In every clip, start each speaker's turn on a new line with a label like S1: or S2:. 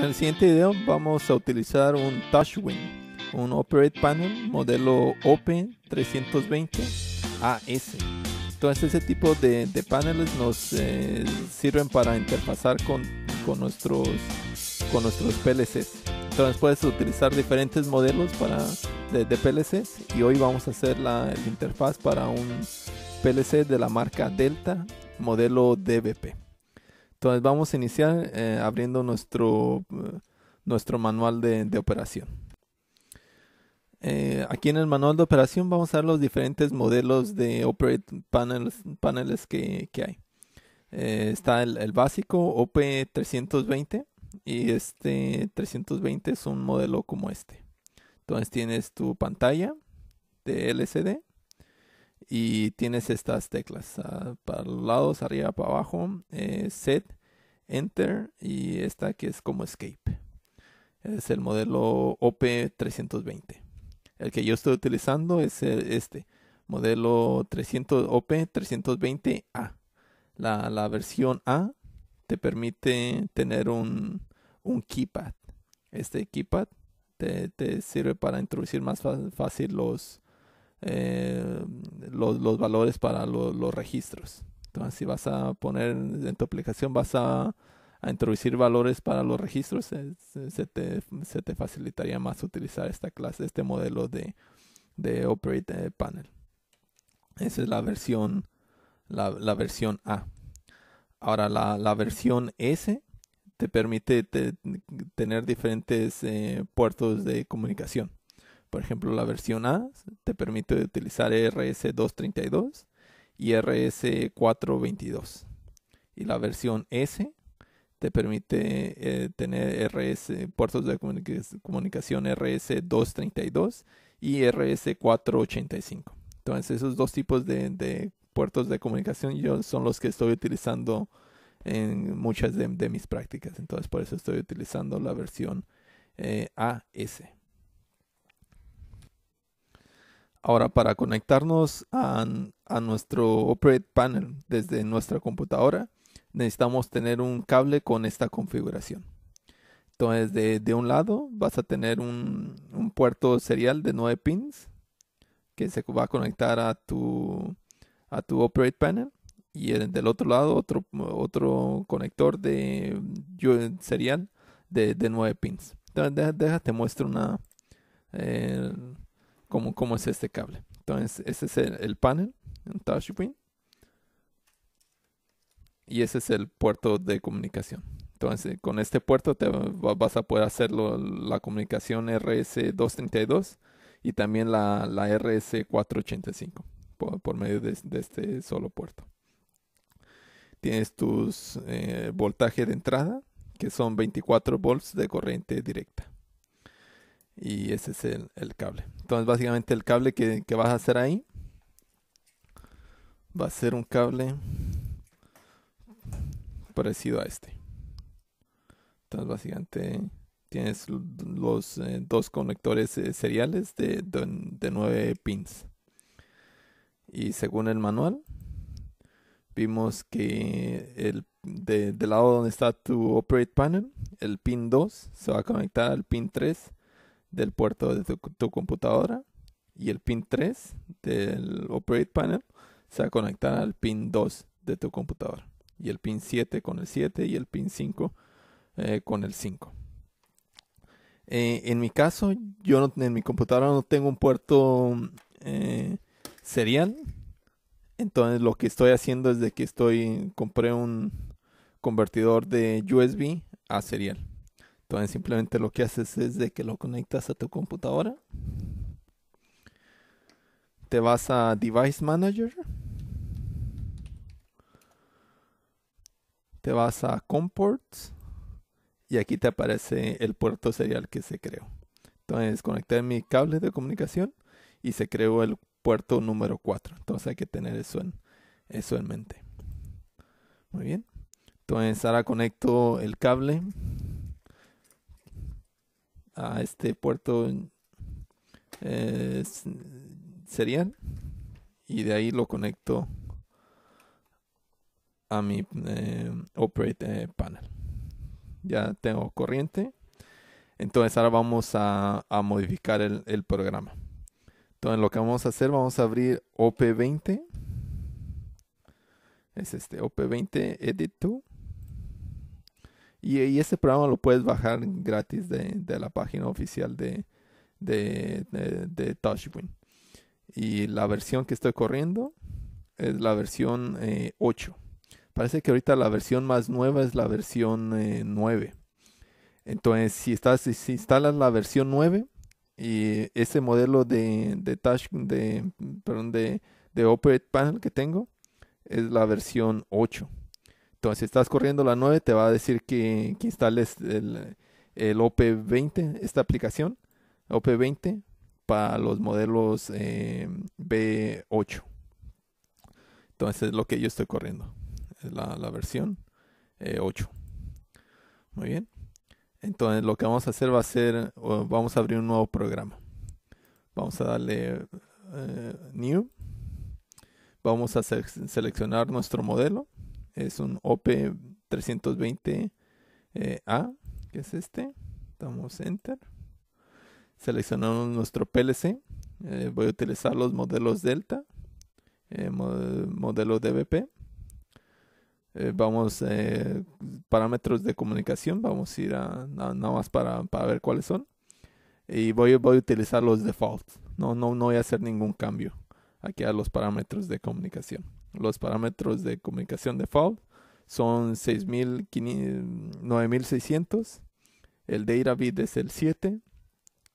S1: En el siguiente video vamos a utilizar un TouchWin, un Operate Panel modelo Open 320 AS. Entonces ese tipo de, paneles nos eh, sirven para interfazar con, con, nuestros, con nuestros PLCs. Entonces puedes utilizar diferentes modelos para, de, de PLCs y hoy vamos a hacer la, la interfaz para un PLC de la marca Delta modelo DBP. Entonces vamos a iniciar eh, abriendo nuestro, nuestro manual de, operación. Eh, aquí en el manual de operación vamos a ver los diferentes modelos de Operate Panels, paneles que, hay. Eh, está el, el, básico OP320 y este 320 es un modelo como este. Entonces tienes tu pantalla de LCD, y tienes estas teclas ah, para los lados, arriba, para abajo, eh, set, enter y esta que es como escape. Es el modelo OP320. El que yo estoy utilizando es e, este, modelo 300 OP320A. La, versión A te permite tener un, un keypad. Este keypad te, te, sirve para introducir más fácil los, eh, los, valores para los registros. Entonces, si vas a poner en tu aplicación, vas a, introducir valores para los registros, eh, se, te, facilitaría más utilizar esta clase, este modelo de, de Operate eh, Panel. Esa es la versión, la, versión A. Ahora, la, versión S te permite tener diferentes puertos de comunicación. Por ejemplo, la versión A te permite utilizar RS232 y RS422. Y la versión S te permite eh, tener RS, puertos de comunicación RS232 y RS485. Entonces, esos dos tipos de, puertos de comunicación yo, son los que estoy utilizando en muchas de, mis prácticas. Entonces, por eso estoy utilizando la versión eh, AS. Ahora para conectarnos a, nuestro Operate Panel desde nuestra computadora necesitamos tener un cable con esta configuración. Entonces de, un lado vas a tener un, puerto serial de 9 pins que se va a conectar a tu, a tu Operate Panel y del otro lado otro, otro conector de serial de, 9 pins. Entonces déjate muestro una... Eh, cómo, es este cable. Entonces, ese es el, panel un touchscreen. Y ese es el puerto de comunicación. Entonces, con este puerto te vas a poder hacer la comunicación RS232 y también la, RS485 por, medio de, este solo puerto. Tienes tus eh, voltaje de entrada, que son 24 volts de corriente directa y ese es el, cable. Entonces básicamente el cable que, vas a hacer ahí va a ser un cable parecido a este. Entonces básicamente tienes los eh, dos conectores eh, seriales de, de, 9 pins. Y según el manual, vimos que el, del lado donde está tu Operate Panel, el pin 2 se va a conectar al pin 3 del puerto de tu, computadora y el pin 3 del Operate Panel se va a conectar al pin 2 de tu computadora y el pin 7 con el 7 y el pin 5 eh, con el 5. Eh, en mi caso, yo no, en mi computadora no tengo un puerto eh, serial. Entonces lo que estoy haciendo es de que estoy compré un convertidor de USB a serial. Entonces simplemente lo que haces es de que lo conectas a tu computadora. Te vas a Device Manager. Te vas a Comports. Y aquí te aparece el puerto serial que se creó. Entonces conecté mi cable de comunicación y se creó el puerto número 4. Entonces hay que tener eso en, eso en mente. Muy bien. Entonces ahora conecto el cable a este puerto eh, Serial y de ahí lo conecto a mi eh, operate eh, panel ya tengo corriente entonces ahora vamos a, modificar el, el, programa entonces lo que vamos a hacer vamos a abrir op20 es este op20 edit to y, ese programa lo puedes bajar gratis de, la página oficial de, de, Touchwin. Y la versión que estoy corriendo es la versión 8. Eh, Parece que ahorita la versión más nueva es la versión 9. Eh, Entonces, si, si instalas la versión 9 y ese modelo de, de touch, de, perdón, de, de Operate Panel que tengo es la versión 8. Entonces, si estás corriendo la 9, te va a decir que, instales el, OP20, esta aplicación, OP20, para los modelos em, B8. Entonces, es lo que yo estoy corriendo, la, versión 8. Eh, Muy bien. Entonces, lo que vamos a hacer va a ser, vamos a abrir un nuevo programa. Vamos a darle eh, New. Vamos a seleccionar nuestro modelo es un OP320A, eh, que es este. Damos Enter. Seleccionamos nuestro PLC. Eh, voy a utilizar los modelos Delta, eh, modelo DBP. Eh, vamos, parámetros de comunicación, vamos a ir a, nada más para, para, ver cuáles son. Y voy, voy a utilizar los defaults. No, no, no voy a hacer ningún cambio aquí a los parámetros de comunicación. Los parámetros de comunicación default son 9600, el data bit es el 7,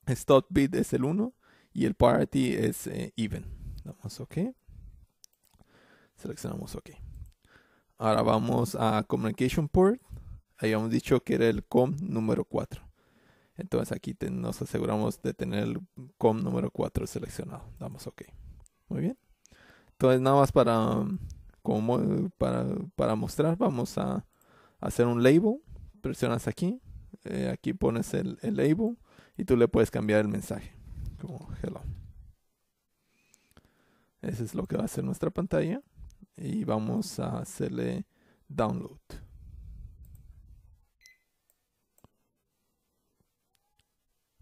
S1: stop bit es el 1 y el parity es eh, even. Damos OK. Seleccionamos OK. Ahora vamos a Communication Port. Habíamos dicho que era el COM número 4. Entonces aquí nos aseguramos de tener el COM número 4 seleccionado. Damos OK. Muy bien. Entonces nada más para, como, para, mostrar vamos a hacer un label. Presionas aquí. Eh, aquí pones el, label y tú le puedes cambiar el mensaje. Como hello. Eso es lo que va a ser nuestra pantalla. Y vamos a hacerle download.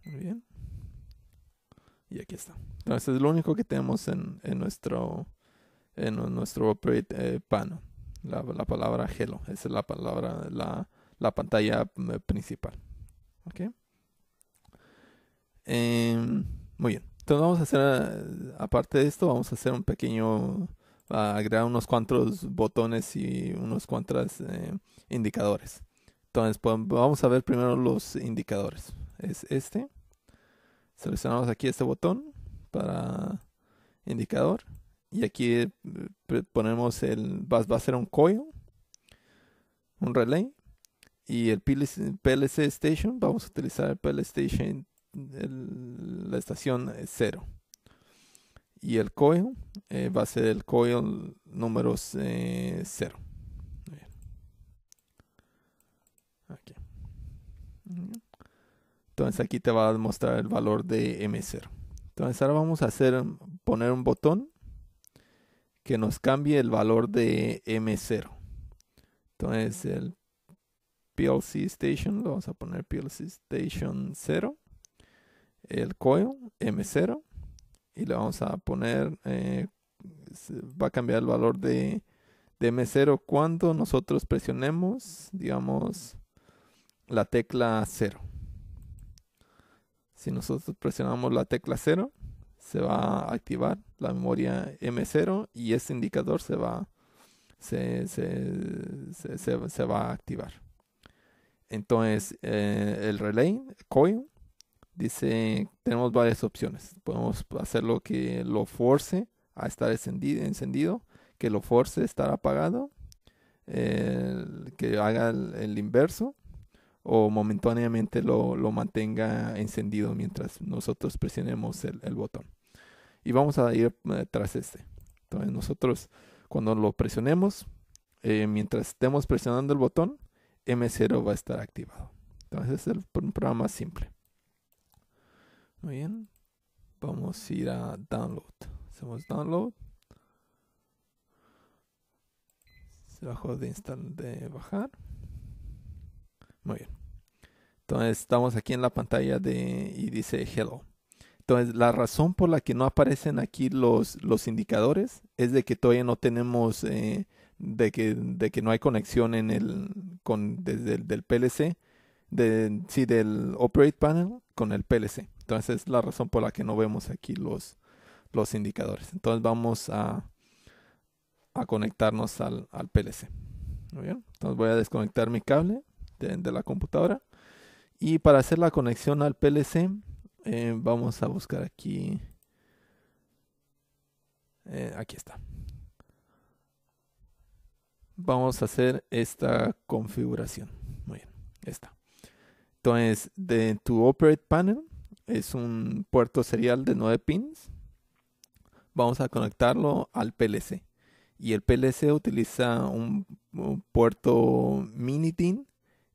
S1: bien. Y aquí está. Entonces es lo único que tenemos en nuestro en nuestro eh, pano. La, palabra hello, esa es la palabra, la, pantalla eh, principal. ok em, muy bien. Entonces vamos a hacer, eh, aparte de esto, vamos a hacer un pequeño, a agregar unos cuantos botones y unos cuantos eh, indicadores. Entonces pues, vamos a ver primero los indicadores. Es este. Seleccionamos aquí este botón para indicador. Y aquí eh, ponemos el. Va, a ser un coil, un relay. Y el PLC, Station, vamos a utilizar el PLC Station, la estación 0. Y el coil eh, va a ser el coil número 0. Eh, Entonces aquí te va a mostrar el valor de M0. Entonces ahora vamos a hacer poner un botón que nos cambie el valor de M0. Entonces el PLC Station, lo vamos a poner PLC Station 0, el coil M0 y le vamos a poner, eh, va a cambiar el valor de, de M0 cuando nosotros presionemos, digamos, la tecla 0. Si nosotros presionamos la tecla 0, se va a activar la memoria M0 y ese indicador se va, se, va a activar. Entonces, eh, el relay, coil, dice, tenemos varias opciones. Podemos hacerlo que lo force a estar encendido, encendido que lo force a estar apagado, que haga el, inverso o momentáneamente lo, mantenga encendido mientras nosotros presionemos el botón y vamos a ir eh, tras este. Entonces nosotros cuando lo presionemos, eh, mientras estemos presionando el botón, M0 va a estar activado. Entonces es un programa simple. Muy bien. Vamos a ir a download. Hacemos download. Se bajó de instalar de bajar. Muy bien. Entonces estamos aquí en la pantalla de y dice hello. Entonces, la razón por la que no aparecen aquí los, indicadores es de que todavía no tenemos, eh, de, que, no hay conexión en el, desde el del PLC, sí, del Operate Panel con el PLC. Entonces, es la razón por la que no vemos aquí los, los indicadores. Entonces, vamos a, a conectarnos al, al PLC. Muy bien. Entonces, voy a desconectar mi cable de la computadora. Y para hacer la conexión al PLC, eh, vamos a buscar aquí. Eh, aquí está. Vamos a hacer esta configuración. Muy bien, esta. Entonces, de tu Operate Panel es un puerto serial de 9 pins. Vamos a conectarlo al PLC. Y el PLC utiliza un, puerto mini tin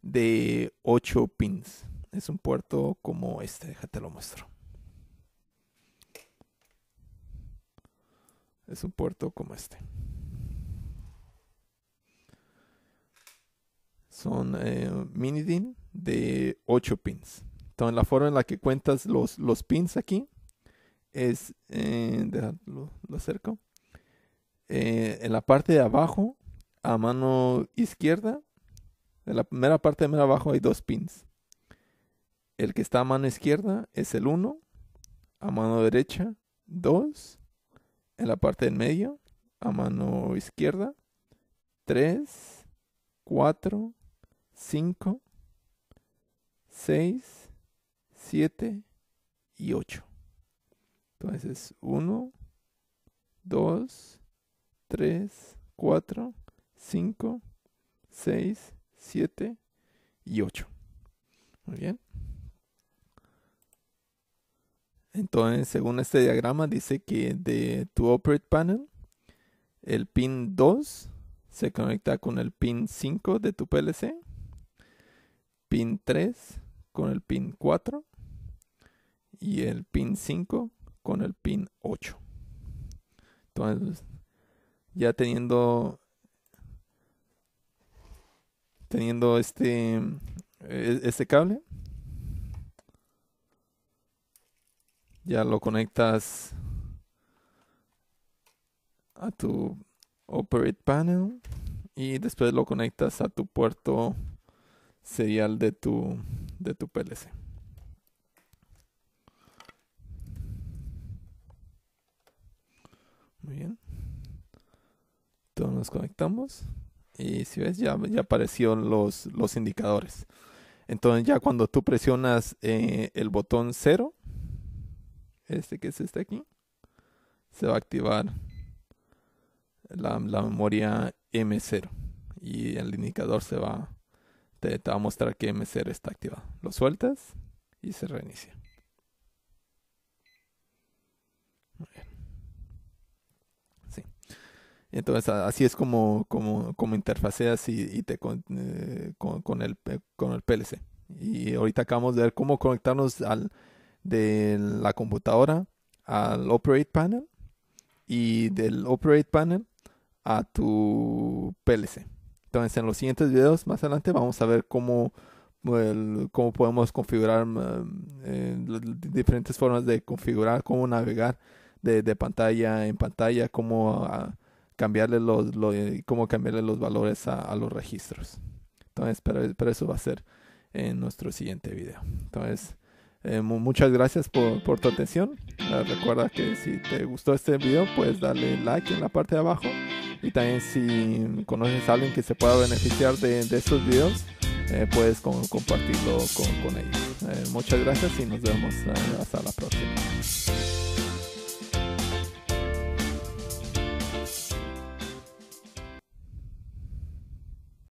S1: de 8 pins es un puerto como este, déjate lo muestro. Es un puerto como este. Son eh, mini DIN de 8 pins. Entonces la forma en la que cuentas los, los pins aquí es, eh, lo acerco, eh, en la parte de abajo, a mano izquierda, en la primera parte de abajo hay dos pins el que está a mano izquierda es el 1, a mano derecha 2, en la parte del medio, a mano izquierda 3, 4, 5, 6, 7 y 8. Entonces 1, 2, 3, 4, 5, 6, 7 y 8. Muy bien. Entonces, según este diagrama, dice que de tu operate panel, el pin 2 se conecta con el pin 5 de tu PLC, pin 3 con el pin 4 y el pin 5 con el pin 8. Entonces, ya teniendo teniendo este e, este cable, ya lo conectas a tu Operate Panel y después lo conectas a tu puerto serial de tu, de tu PLC. Muy bien. Entonces nos conectamos y si ves ya, ya aparecieron los, los indicadores. Entonces ya cuando tú presionas eh, el botón cero este que es este aquí, se va a activar la, memoria M0 y el indicador se va, te, va a mostrar que M0 está activado. Lo sueltas y se reinicia. Sí. Entonces así es como, como, como interfaceas y, te con, el, eh, con el PLC. Y ahorita acabamos de ver cómo conectarnos al, de la computadora al Operate Panel y del Operate Panel a tu PLC. Entonces en los siguientes videos más adelante vamos a ver cómo, cómo podemos configurar mm, eh, diferentes formas de configurar, cómo navegar de, pantalla en pantalla, cómo ah, cambiarle los, eh, cómo cambiarle los valores a, los registros. Entonces, pero, pero eso va a ser en nuestro siguiente video. Entonces, eh, muchas gracias por, tu atención. Ah, recuerda que si te gustó este video, pues dale like en la parte de abajo. Y también si conoces a alguien que se pueda beneficiar de, estos videos, eh, puedes compartirlo con ellos. Eh, muchas gracias y nos vemos hasta la próxima.